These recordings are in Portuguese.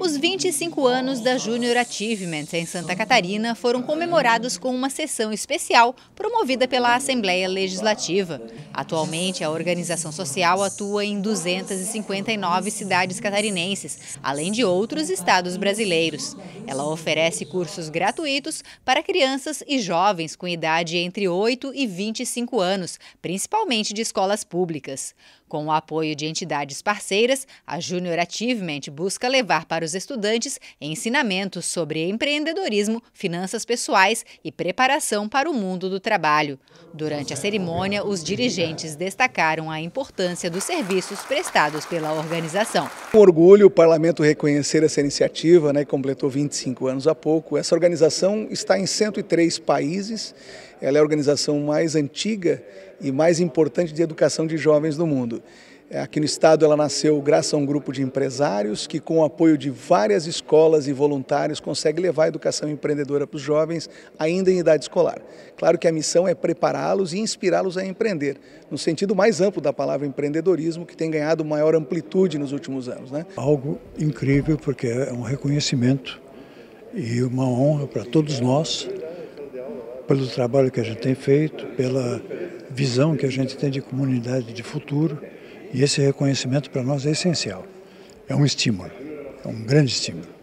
Os 25 anos da Junior Achievement em Santa Catarina foram comemorados com uma sessão especial promovida pela Assembleia Legislativa. Atualmente, a organização social atua em 259 cidades catarinenses, além de outros estados brasileiros. Ela oferece cursos gratuitos para crianças e jovens com idade entre 8 e 25 anos, principalmente de escolas públicas. Com o apoio de entidades parceiras, a Junior Achievement busca levar para os os estudantes ensinamentos sobre empreendedorismo, finanças pessoais e preparação para o mundo do trabalho. Durante a cerimônia, os dirigentes destacaram a importância dos serviços prestados pela organização. Com orgulho, o parlamento reconhecer essa iniciativa, né, completou 25 anos há pouco. Essa organização está em 103 países, ela é a organização mais antiga e mais importante de educação de jovens do mundo. É, aqui no estado ela nasceu graças a um grupo de empresários que com o apoio de várias escolas e voluntários consegue levar a educação empreendedora para os jovens ainda em idade escolar. Claro que a missão é prepará-los e inspirá-los a empreender, no sentido mais amplo da palavra empreendedorismo que tem ganhado maior amplitude nos últimos anos. Né? Algo incrível porque é um reconhecimento e uma honra para todos nós pelo trabalho que a gente tem feito, pela visão que a gente tem de comunidade de futuro. E esse reconhecimento para nós é essencial. É um estímulo, é um grande estímulo.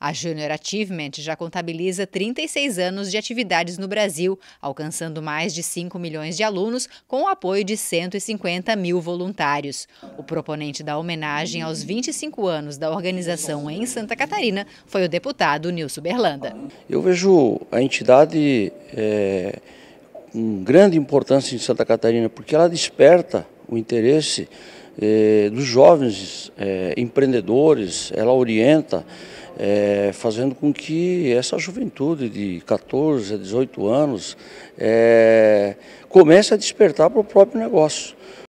A Junior Achievement já contabiliza 36 anos de atividades no Brasil, alcançando mais de 5 milhões de alunos com o apoio de 150 mil voluntários. O proponente da homenagem aos 25 anos da organização em Santa Catarina foi o deputado Nilson Berlanda. Eu vejo a entidade é, com grande importância em Santa Catarina, porque ela desperta o interesse eh, dos jovens eh, empreendedores, ela orienta, eh, fazendo com que essa juventude de 14 a 18 anos comece a despertar para o próprio negócio.